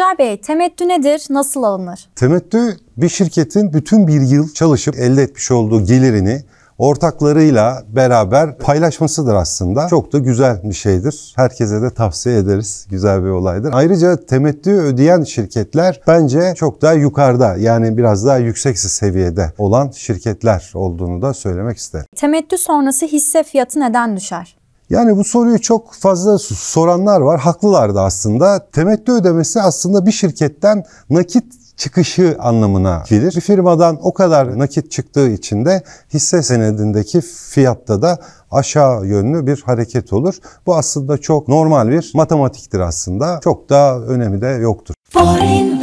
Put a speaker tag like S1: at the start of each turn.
S1: Tuncay Bey temettü nedir? Nasıl
S2: alınır? Temettü bir şirketin bütün bir yıl çalışıp elde etmiş olduğu gelirini ortaklarıyla beraber paylaşmasıdır aslında. Çok da güzel bir şeydir. Herkese de tavsiye ederiz. Güzel bir olaydır. Ayrıca temettü ödeyen şirketler bence çok daha yukarıda yani biraz daha yüksek seviyede olan şirketler olduğunu da söylemek isterim.
S1: Temettü sonrası hisse fiyatı neden düşer?
S2: Yani bu soruyu çok fazla soranlar var. Haklılar da aslında. Temettü ödemesi aslında bir şirketten nakit çıkışı anlamına gelir. Bir firmadan o kadar nakit çıktığı için de hisse senedindeki fiyatta da aşağı yönlü bir hareket olur. Bu aslında çok normal bir matematiktir aslında. Çok da önemi de yoktur. Foreign.